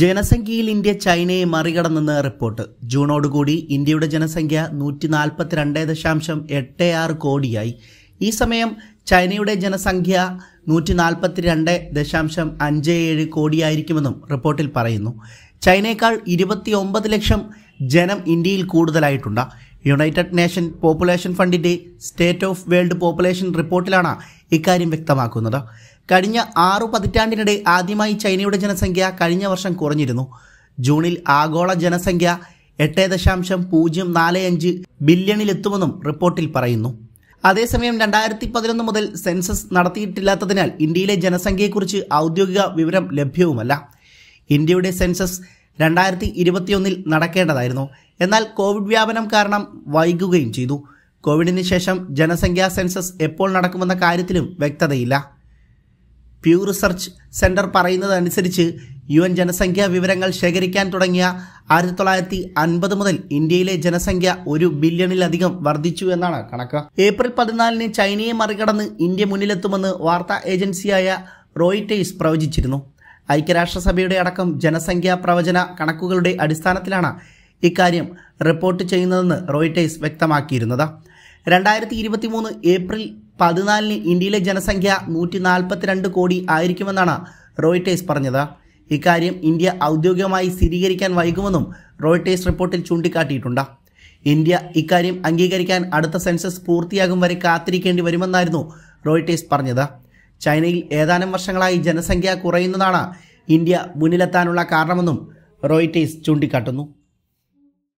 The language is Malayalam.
ജനസംഖ്യയിൽ ഇന്ത്യ ചൈനയെ മറികടന്നെന്ന് റിപ്പോർട്ട് ജൂണോടുകൂടി ഇന്ത്യയുടെ ജനസംഖ്യ നൂറ്റി നാൽപ്പത്തിരണ്ട് ദശാംശം എട്ട് ആറ് കോടിയായി ഈ സമയം ചൈനയുടെ ജനസംഖ്യ നൂറ്റി നാൽപ്പത്തിരണ്ട് ദശാംശം അഞ്ച് ഏഴ് കോടിയായിരിക്കുമെന്നും റിപ്പോർട്ടിൽ പറയുന്നു ചൈനയേക്കാൾ ഇരുപത്തി ഒമ്പത് ലക്ഷം ജനം ഇന്ത്യയിൽ കൂടുതലായിട്ടുണ്ട് യുണൈറ്റഡ് നേഷൻ പോപ്പുലേഷൻ ഫണ്ടിൻ്റെ സ്റ്റേറ്റ് ഓഫ് വേൾഡ് പോപ്പുലേഷൻ റിപ്പോർട്ടിലാണ് ഇക്കാര്യം വ്യക്തമാക്കുന്നത് കഴിഞ്ഞ ആറു പതിറ്റാണ്ടിനിടെ ആദ്യമായി ചൈനയുടെ ജനസംഖ്യ കഴിഞ്ഞ വർഷം കുറഞ്ഞിരുന്നു ജൂണിൽ ആഗോള ജനസംഖ്യ എട്ട് ദശാംശം പൂജ്യം നാല് അഞ്ച് ബില്യണിലെത്തുമെന്നും റിപ്പോർട്ടിൽ പറയുന്നു അതേസമയം രണ്ടായിരത്തി പതിനൊന്ന് മുതൽ സെൻസസ് നടത്തിയിട്ടില്ലാത്തതിനാൽ ഇന്ത്യയിലെ ജനസംഖ്യയെക്കുറിച്ച് ഔദ്യോഗിക വിവരം ലഭ്യവുമല്ല ഇന്ത്യയുടെ സെൻസസ് രണ്ടായിരത്തി ഇരുപത്തിയൊന്നിൽ നടക്കേണ്ടതായിരുന്നു എന്നാൽ കോവിഡ് വ്യാപനം കാരണം വൈകുകയും ചെയ്തു കോവിഡിന് ശേഷം ജനസംഖ്യാ സെൻസസ് എപ്പോൾ നടക്കുമെന്ന കാര്യത്തിലും വ്യക്തതയില്ല പ്യൂ റിസർച്ച് സെൻറ്റർ പറയുന്നതനുസരിച്ച് യു എൻ ജനസംഖ്യാ വിവരങ്ങൾ ശേഖരിക്കാൻ തുടങ്ങിയ ആയിരത്തി തൊള്ളായിരത്തി അൻപത് മുതൽ ഇന്ത്യയിലെ ജനസംഖ്യ ഒരു ബില്യണിലധികം വർദ്ധിച്ചു എന്നാണ് കണക്ക് ഏപ്രിൽ പതിനാലിന് ചൈനയെ മറികടന്ന് ഇന്ത്യ മുന്നിലെത്തുമെന്ന് വാർത്താ ഏജൻസിയായ റോയിറ്റേഴ്സ് പ്രവചിച്ചിരുന്നു ഐക്യരാഷ്ട്രസഭയുടെ അടക്കം ജനസംഖ്യാ പ്രവചന കണക്കുകളുടെ അടിസ്ഥാനത്തിലാണ് ഇക്കാര്യം റിപ്പോർട്ട് ചെയ്യുന്നതെന്ന് റോയിറ്റേഴ്സ് വ്യക്തമാക്കിയിരുന്നത് രണ്ടായിരത്തി ഏപ്രിൽ പതിനാലിന് ഇന്ത്യയിലെ ജനസംഖ്യ നൂറ്റി നാൽപ്പത്തിരണ്ട് കോടി ആയിരിക്കുമെന്നാണ് റോയിട്ടേഴ്സ് പറഞ്ഞത് ഇക്കാര്യം ഇന്ത്യ ഔദ്യോഗികമായി സ്ഥിരീകരിക്കാൻ വൈകുമെന്നും റോയിട്ടേഴ്സ് റിപ്പോർട്ടിൽ ചൂണ്ടിക്കാട്ടിയിട്ടുണ്ട് ഇന്ത്യ ഇക്കാര്യം അംഗീകരിക്കാൻ അടുത്ത സെൻസസ് പൂർത്തിയാകും വരെ കാത്തിരിക്കേണ്ടി വരുമെന്നായിരുന്നു റോയിട്ടേഴ്സ് പറഞ്ഞത് ചൈനയിൽ ഏതാനും വർഷങ്ങളായി ജനസംഖ്യ കുറയുന്നതാണ് ഇന്ത്യ മുന്നിലെത്താനുള്ള കാരണമെന്നും റോയിട്ടേഴ്സ് ചൂണ്ടിക്കാട്ടുന്നു